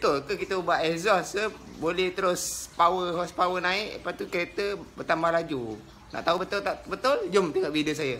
Betul ke kita ubah exhaust ke boleh terus power horsepower naik lepas tu kereta bertambah laju. Nak tahu betul tak betul? Jom tengok video saya.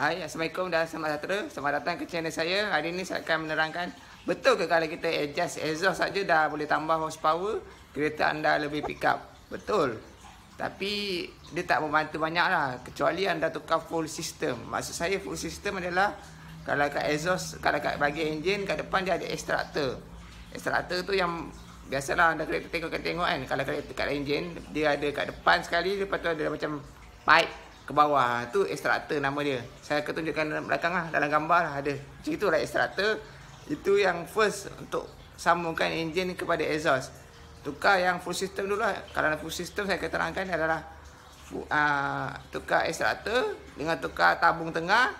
Hai, Assalamualaikum dan selamat sejahtera. Selamat datang ke channel saya. Hari ini saya akan menerangkan Betul ke kalau kita adjust exhaust saja dah boleh tambah horsepower Kereta anda lebih pick up Betul Tapi dia tak membantu banyak lah Kecuali anda tukar full system Maksud saya full system adalah Kalau kat exhaust, kalau kat bagian engine Kat depan dia ada extractor Extractor tu yang Biasalah anda kereta tengok kan tengok kan Kalau kereta kat engine Dia ada kat depan sekali Lepas tu ada macam pipe ke bawah ha, tu extractor nama dia saya akan tunjukkan belakang lah dalam gambar lah ada macam itulah extractor itu yang first untuk sambungkan enjin kepada exhaust. Tukar yang full system dulu lah. Kalau full system saya ni adalah uh, tukar extractor dengan tukar tabung tengah,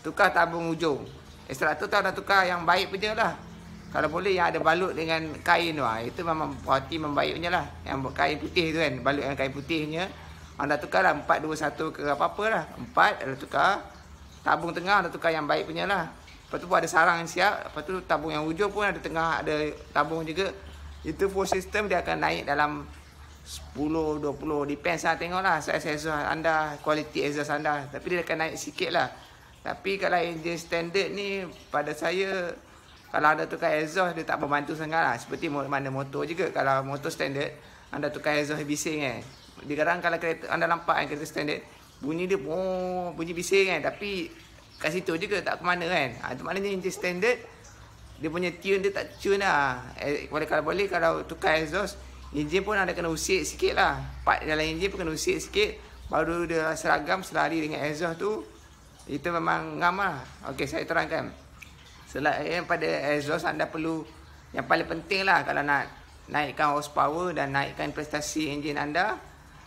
tukar tabung hujung. Extractor tu ada tukar yang baik punya lah. Kalau boleh yang ada balut dengan kain tu lah. Itu memang hati membaiknya lah. Yang kain putih tu kan. Balut dengan kain putihnya. Anda tukar lah 4, 2, 1 ke apa-apa lah. 4 ada tukar. Tabung tengah ada tukar yang baik punya lah. Lepas tu pun ada sarang yang siap. Lepas tu tabung yang hujung pun ada tengah ada tabung juga. Itu full system dia akan naik dalam 10, 20. Depends lah saya lah size-size anda, quality exhaust anda. Tapi dia akan naik sikit lah. Tapi kalau engine standard ni pada saya kalau anda tukar exhaust dia tak membantu sangat lah. Seperti mana motor juga. Kalau motor standard anda tukar exhaust bising eh. Dikarang kalau kereta, anda nampak kan kereta standard bunyi dia oh, bunyi bising kan. Tapi kat situ je ke tak ke mana kan ha, tu maknanya engine standard dia punya tune dia tak tune lah boleh kalau boleh kalau tukar exhaust engine pun ada kena usik sikit lah part dalam engine pun kena usik sikit baru dia seragam selari dengan exhaust tu itu memang ngamah ok saya terangkan selain eh, pada exhaust anda perlu yang paling penting lah kalau nak naikkan horsepower dan naikkan prestasi engine anda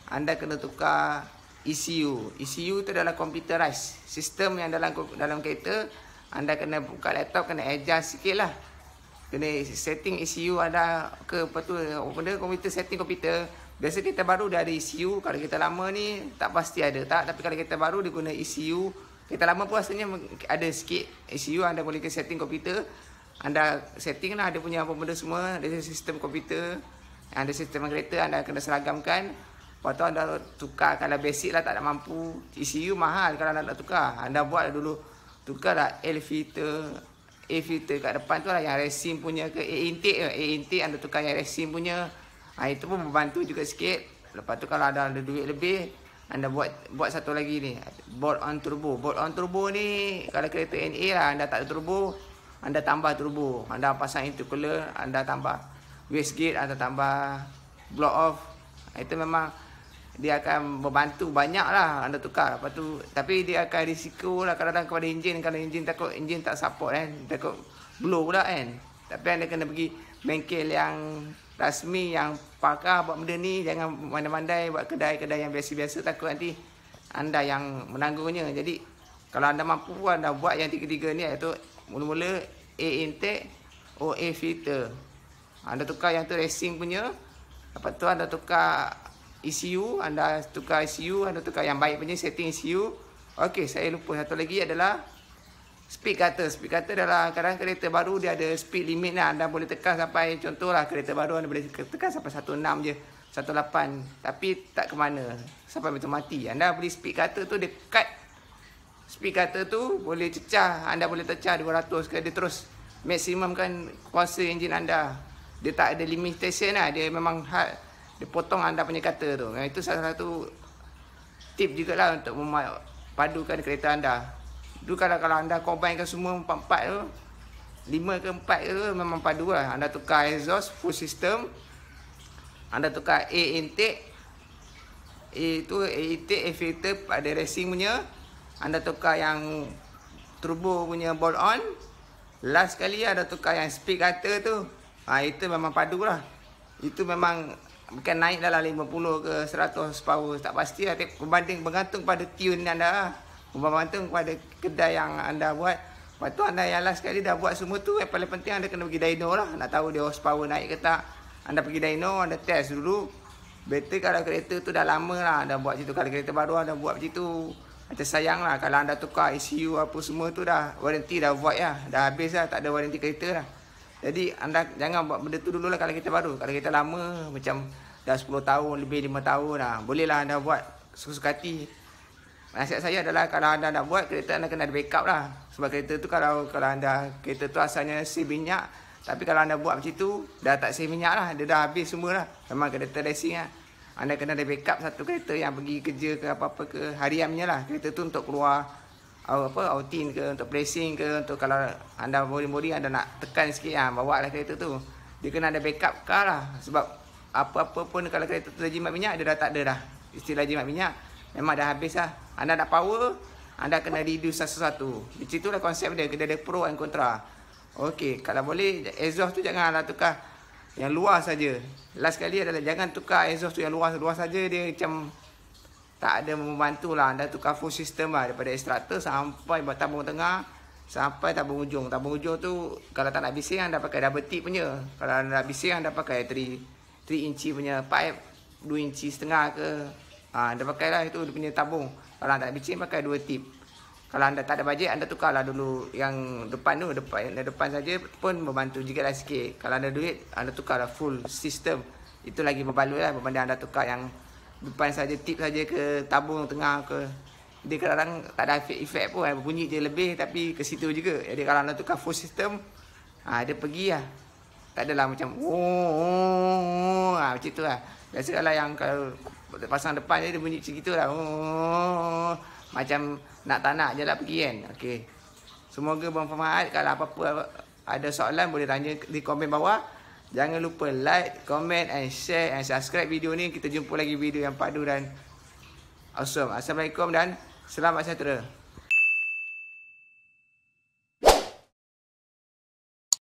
anda kena tukar ECU. ECU tu adalah computerized. Sistem yang dalam dalam kereta, anda kena buka laptop, kena adjust sikit lah. Kena setting ECU anda ke apa tu, benda komputer, setting komputer. Biasa kereta baru dia ada ECU, kalau kereta lama ni tak pasti ada tak. Tapi kalau kereta baru dia guna ECU, kereta lama pun rasanya ada sikit ECU anda boleh ke setting komputer. Anda setting lah, ada punya apa benda semua, ada sistem komputer. Anda sistem kereta, anda kena seragamkan. Lepas tu anda tukar kalau basic lah tak ada mampu. ECU mahal kalau anda nak tukar. Anda buat dulu tukar lah L filter. A filter kat depan tu lah yang resin punya ke A intake ke. A intake anda tukar yang resin punya. Ha, itu pun membantu juga sikit. Lepas tu kalau ada, ada duit lebih. Anda buat buat satu lagi ni. Bolt on turbo. Bolt on turbo ni kalau kereta NA lah anda tak ada turbo. Anda tambah turbo. Anda pasang intercooler. Anda tambah wastegate. Anda tambah block off. Ah, itu memang dia akan membantu banyak lah anda tukar lepas tu tapi dia akan risiko lah kadang-kadang kepada enjin kalau enjin takut enjin tak support kan takut blow pula kan tapi anda kena pergi bengkel yang rasmi yang pakar buat benda ni jangan mandai-mandai buat kedai-kedai yang biasa-biasa takut nanti anda yang menanggungnya jadi kalau anda mampu anda buat yang tiga-tiga ni iaitu mula-mula A intake OA filter anda tukar yang tu racing punya lepas tu anda tukar ECU, anda tukar ECU, anda tukar yang baik punya setting ECU. Okey, saya lupa satu lagi adalah speed cutter. Speed cutter adalah kadang kadang kereta baru dia ada speed limit lah. Anda boleh tekan sampai, contoh lah kereta baru anda boleh tekan sampai 1.6 je. 1.8. Tapi tak ke mana. Sampai betul mati. Anda beli speed cutter tu, dekat speed cutter tu boleh cecah. Anda boleh tecah 200 ke. Dia terus maksimumkan kuasa enjin anda. Dia tak ada limitation lah. Dia memang hard dia potong anda punya kata tu. Yang itu salah satu tip juga lah untuk memadukan kereta anda. Dulu kalau, kalau anda combinekan semua empat-empat tu, lima ke empat ke tu memang padu lah. Anda tukar exhaust, full system, anda tukar A intake, A tu A intake, A filter pada racing punya, anda tukar yang turbo punya ball on, last kali ada tukar yang speed kata tu, ha, itu memang padu lah. Itu memang Bukan naik dalam puluh ke seratus power Tak pasti lah Berbanding bergantung pada tune anda Berbanding pada kedai yang anda buat Lepas tu anda yang last kali dah buat semua tu Yang paling penting anda kena pergi dyno lah Nak tahu dia horsepower naik ke tak Anda pergi dyno, anda test dulu Better kalau kereta tu dah lama lah Anda buat situ, kalau kereta baru anda buat macam tu Macam sayang lah, kalau anda tukar ECU apa semua tu dah Warranty dah void lah, dah habis lah Tak ada warranty kereta lah jadi anda jangan buat benda tu dulu lah kalau kita baru. Kalau kita lama macam dah 10 tahun, lebih 5 tahun lah. Bolehlah anda buat suka-suka hati. Nasihat saya adalah kalau anda nak buat kereta anda kena ada backup lah. Sebab kereta tu kalau kalau anda kereta tu asalnya si minyak. Tapi kalau anda buat macam tu dah tak si minyak lah. Dia dah habis semua lah. Memang kereta racing lah. Anda kena ada backup satu kereta yang pergi kerja ke apa-apa ke hariannya lah. Kereta tu untuk keluar apa outing ke untuk placing ke untuk kalau anda boring-boring anda nak tekan sikit ha, bawa lah kereta tu. Dia kena ada backup car lah sebab apa-apa pun kalau kereta tu jimat minyak dia dah tak ada dah. Istilah jimat minyak memang dah habis lah. Anda nak power anda kena reduce satu-satu. Di situ lah konsep dia. Kita ada pro dan kontra. Okey, kalau boleh exhaust tu janganlah tukar yang luar saja. Last kali adalah jangan tukar exhaust tu yang luar luar saja dia macam tak ada membantu lah anda tukar full system lah daripada extractor sampai tabung tengah sampai tabung ujung tabung ujung tu kalau tak nak bising anda pakai double tip punya kalau anda nak bising anda pakai 3 3 inci punya pipe 2 inci setengah ke ha, anda pakai lah itu punya tabung kalau anda nak bising pakai 2 tip kalau anda tak ada bajet anda tukarlah dulu yang depan tu depan yang depan saja pun membantu juga lah sikit kalau anda duit anda tukarlah full system itu lagi berbaloi lah berbanding anda tukar yang depan saja tip saja ke tabung tengah ke dia kadang-kadang tak ada efek, efek pun eh. bunyi je lebih tapi ke situ juga jadi kalau nak tukar full system ha, dia pergi lah tak adalah macam oh, oh, oh ha, macam tu lah biasa kalau yang kalau pasang depan je, dia bunyi macam gitu lah oh, macam nak tak nak je lah pergi kan okay. semoga Bapak kalau apa-apa ada soalan boleh tanya di komen bawah Jangan lupa like, comment and share and subscribe video ni. Kita jumpa lagi video yang padu dan awesome. Assalamualaikum dan selamat sejahtera.